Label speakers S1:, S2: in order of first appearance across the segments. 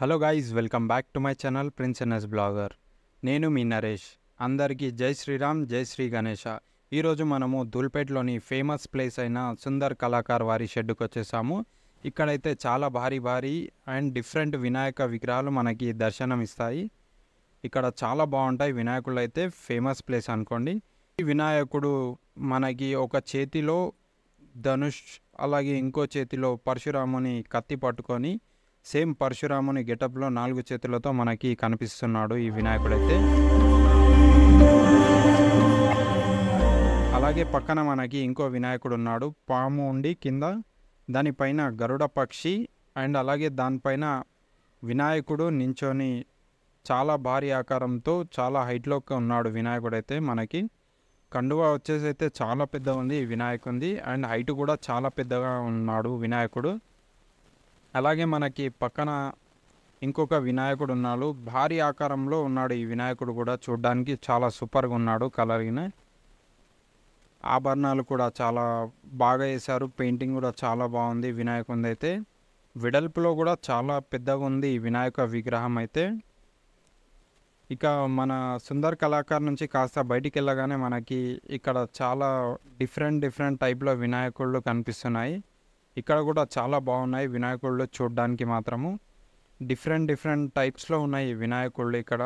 S1: hello guys welcome back to my channel Prince NS blogger నేను మీ నరేష్ అందరికీ జై శ్రీరామ్ జై శ్రీ గణేష ఈరోజు మనము దుల్పేట్లోని ఫేమస్ ప్లేస్ అయిన సుందర్ కళాకార్ వారి షెడ్డుకు వచ్చేసాము ఇక్కడైతే చాలా భారీ భారీ అండ్ డిఫరెంట్ వినాయక విగ్రహాలు మనకి దర్శనం ఇస్తాయి ఇక్కడ చాలా బాగుంటాయి వినాయకుడు అయితే ఫేమస్ ప్లేస్ అనుకోండి ఈ వినాయకుడు మనకి ఒక చేతిలో ధనుష్ అలాగే ఇంకో చేతిలో పరశురాముని కత్తి పట్టుకొని సేమ్ పరశురాముని గెటప్లో నాలుగు చేతులతో మనకి కనిపిస్తున్నాడు ఈ వినాయకుడైతే అలాగే పక్కన మనకి ఇంకో వినాయకుడు ఉన్నాడు పాము ఉండి కింద దానిపైన గరుడ పక్షి అండ్ అలాగే దానిపైన వినాయకుడు నించొని చాలా భారీ ఆకారంతో చాలా హైట్లో ఉన్నాడు వినాయకుడు అయితే మనకి కండువ వచ్చేసి అయితే చాలా పెద్దగా ఉంది వినాయకుంది అండ్ హైట్ కూడా చాలా పెద్దగా ఉన్నాడు వినాయకుడు అలాగే మనకి పక్కన ఇంకొక వినాయకుడు ఉన్నాడు భారీ ఆకారంలో ఉన్నాడు ఈ వినాయకుడు కూడా చూడ్డానికి చాలా సూపర్గా ఉన్నాడు కలర్గిన ఆభరణాలు కూడా చాలా బాగా వేశారు పెయింటింగ్ కూడా చాలా బాగుంది వినాయకుడిది అయితే వెడల్పులో కూడా చాలా పెద్దగా ఉంది ఈ వినాయక విగ్రహం అయితే ఇక మన సుందర్ కళాకారు నుంచి కాస్త బయటికి వెళ్ళగానే మనకి ఇక్కడ చాలా డిఫరెంట్ డిఫరెంట్ టైప్లో వినాయకుళ్ళు కనిపిస్తున్నాయి ఇక్కడ కూడా చాలా బాగున్నాయి వినాయకుళ్ళు చూడడానికి మాత్రము డిఫరెంట్ డిఫరెంట్ టైప్స్లో ఉన్నాయి వినాయకుళ్ళు ఇక్కడ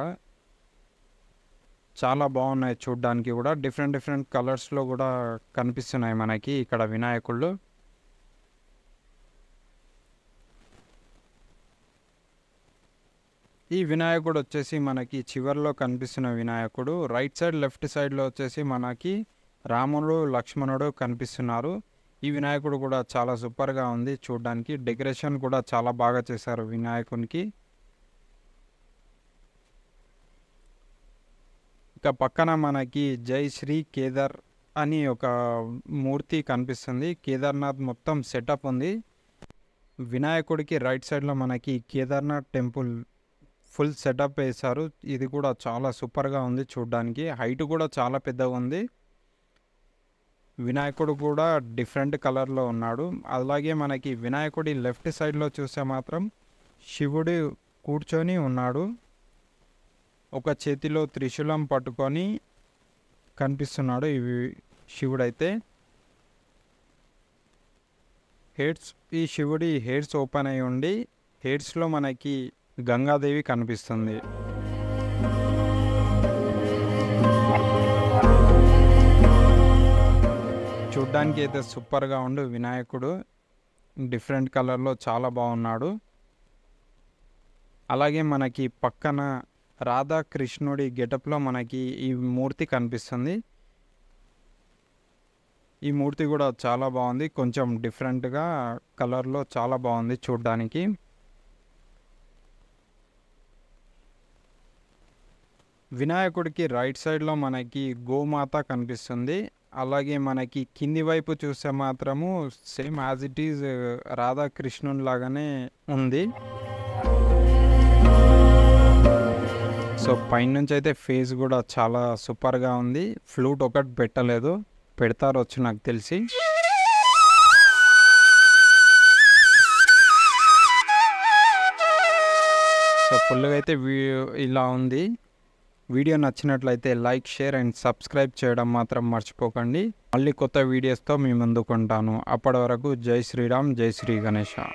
S1: చాలా బాగున్నాయి చూడడానికి కూడా డిఫరెంట్ డిఫరెంట్ కలర్స్లో కూడా కనిపిస్తున్నాయి మనకి ఇక్కడ వినాయకుళ్ళు ఈ వినాయకుడు వచ్చేసి మనకి చివరిలో కనిపిస్తున్న వినాయకుడు రైట్ సైడ్ లెఫ్ట్ సైడ్లో వచ్చేసి మనకి రాముడు లక్ష్మణుడు కనిపిస్తున్నారు ఈ వినాయకుడు కూడా చాలా సూపర్గా ఉంది చూడడానికి డెకరేషన్ కూడా చాలా బాగా చేశారు వినాయకునికి ఇక పక్కన మనకి జై శ్రీ కేదార్ అని ఒక మూర్తి కనిపిస్తుంది కేదార్నాథ్ మొత్తం సెటప్ ఉంది వినాయకుడికి రైట్ సైడ్లో మనకి కేదార్నాథ్ టెంపుల్ ఫుల్ సెటప్ వేశారు ఇది కూడా చాలా సూపర్గా ఉంది చూడడానికి హైట్ కూడా చాలా పెద్దగా ఉంది వినాయకుడు కూడా డిఫరెంట్ కలర్లో ఉన్నాడు అలాగే మనకి వినాయకుడి లెఫ్ట్ సైడ్లో చూస్తే మాత్రం శివుడు కూర్చొని ఉన్నాడు ఒక చేతిలో త్రిశూలం పట్టుకొని కనిపిస్తున్నాడు ఇవి శివుడైతే హెయిర్స్ ఈ శివుడి హెయిర్స్ ఓపెన్ అయి ఉండి హెడ్స్లో మనకి గంగాదేవి కనిపిస్తుంది చూడడానికి అయితే సూపర్గా ఉండు వినాయకుడు డిఫరెంట్ కలర్లో చాలా బాగున్నాడు అలాగే మనకి పక్కన రాధాకృష్ణుడి గెటప్లో మనకి ఈ మూర్తి కనిపిస్తుంది ఈ మూర్తి కూడా చాలా బాగుంది కొంచెం డిఫరెంట్గా కలర్లో చాలా బాగుంది చూడ్డానికి వినాయకుడికి రైట్ సైడ్లో మనకి గోమాత కనిపిస్తుంది అలాగే మనకి కింది వైపు చూస్తే మాత్రము సేమ్ యాజ్ ఇట్ ఈజ్ రాధాకృష్ణుని లాగానే ఉంది సో పైనుంచి అయితే ఫేస్ కూడా చాలా సూపర్గా ఉంది ఫ్లూట్ ఒకటి పెట్టలేదు పెడతారు వచ్చి నాకు తెలిసి సో ఫుల్గా అయితే ఇలా ఉంది వీడియో నచ్చినట్లయితే లైక్ షేర్ అండ్ సబ్స్క్రైబ్ చేయడం మాత్రం మర్చిపోకండి మళ్ళీ కొత్త వీడియోస్తో మేము అందుకుంటాను అప్పటి వరకు జై శ్రీరామ్ జై శ్రీ గణేష